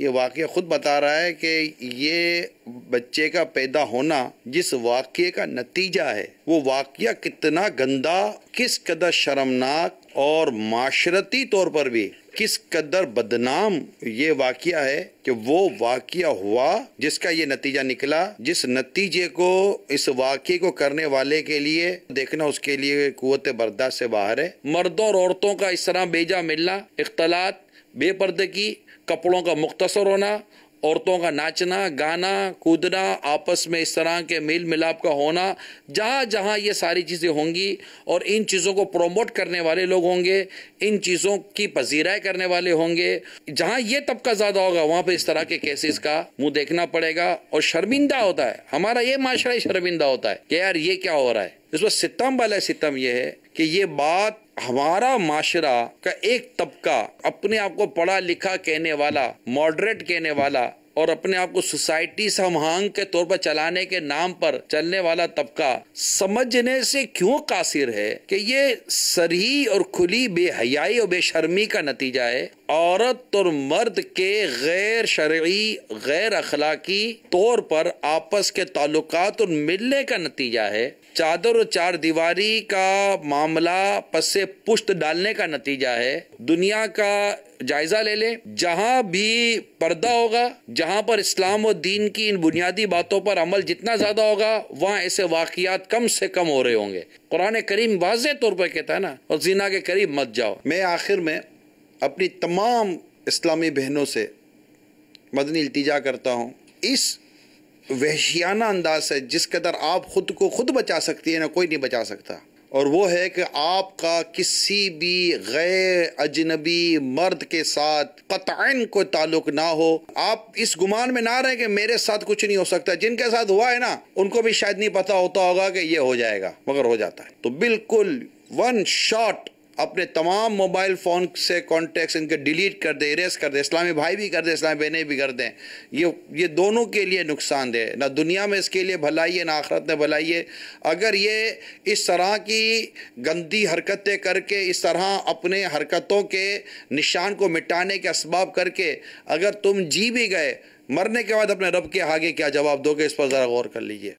یہ واقعہ خود بتا رہا ہے کہ یہ بچے کا پیدا ہونا جس واقعے کا نتیجہ ہے وہ واقعہ کتنا گندا کس قدر شرمناک اور معاشرتی طور پر بھی کس قدر بدنام یہ واقعہ ہے کہ وہ واقعہ ہوا جس کا یہ نتیجہ نکلا جس نتیجے کو اس واقعے کو کرنے والے کے لیے دیکھنا اس کے لیے قوت برداشت سے باہر ہے مردوں اور عورتوں کا اس طرح بیجا ملنا اختلاط بے پردگی کپڑوں کا مختصر ہونا عورتوں کا ناچنا گانا کودنا آپس میں اس طرح کے میل ملاپ کا ہونا جہاں جہاں یہ ساری چیزیں ہوں گی اور ان چیزوں کو پروموٹ کرنے والے لوگ ہوں گے ان چیزوں کی پذیرائے کرنے والے ہوں گے جہاں یہ طبقہ زیادہ ہوگا وہاں پہ اس طرح کے کیسز کا منہ دیکھنا پڑے گا اور شرمندہ ہوتا ہے ہمارا یہ معاشرہ شرمندہ ہوتا ہے کہ یار یہ کیا ہو رہا ہے اس وقت ستم والا ستم یہ ہے کہ یہ بات ہمارا معاشرہ کا ایک طبقہ اپنے آپ کو پڑھا لکھا کہنے والا ماڈریٹ کہنے والا اور اپنے آپ کو سوسائٹی سے کے طور پر چلانے کے نام پر چلنے والا طبقہ سمجھنے سے کیوں قاصر ہے کہ یہ سرحی اور کھلی بے حیائی اور بے شرمی کا نتیجہ ہے عورت اور مرد کے غیر شرعی غیر اخلاقی طور پر آپس کے تعلقات اور ملنے کا نتیجہ ہے چادر اور چار دیواری کا معاملہ پس سے پشت ڈالنے کا نتیجہ ہے دنیا کا جائزہ لے لیں جہاں بھی پردہ ہوگا جہاں جہاں پر اسلام و دین کی ان بنیادی باتوں پر عمل جتنا زیادہ ہوگا وہاں ایسے واقعات کم سے کم ہو رہے ہوں گے قرآن کریم واضح طور پر کہتا ہے نا اور زینہ کے قریب مت جاؤ میں آخر میں اپنی تمام اسلامی بہنوں سے مدنی التجا کرتا ہوں اس وحشیانہ انداز سے جس قدر آپ خود کو خود بچا سکتی ہے نہ کوئی نہیں بچا سکتا اور وہ ہے کہ آپ کا کسی بھی غیر اجنبی مرد کے ساتھ قتعین کو تعلق نہ ہو آپ اس گمان میں نہ رہے کہ میرے ساتھ کچھ نہیں ہو سکتا جن کے ساتھ ہوا ہے نا ان کو بھی شاید نہیں پتا ہوتا ہوگا کہ یہ ہو جائے گا مگر ہو جاتا ہے تو بالکل ون شاٹ اپنے تمام موبائل فون سے کانٹیکٹس ان کے ڈیلیٹ کر دیں ایریس کر دیں اسلامی بھائی بھی کر دیں اسلامی بہنیں بھی کر دیں یہ یہ دونوں کے لیے نقصان دہ نہ دنیا میں اس کے لیے بھلائی ہے نہ آخرت میں بھلائی ہے اگر یہ اس طرح کی گندی حرکتیں کر کے اس طرح اپنے حرکتوں کے نشان کو مٹانے کے اسباب کر کے اگر تم جی بھی گئے مرنے کے بعد اپنے رب کے آگے کیا جواب دو گے اس پر ذرا غور کر لیجیے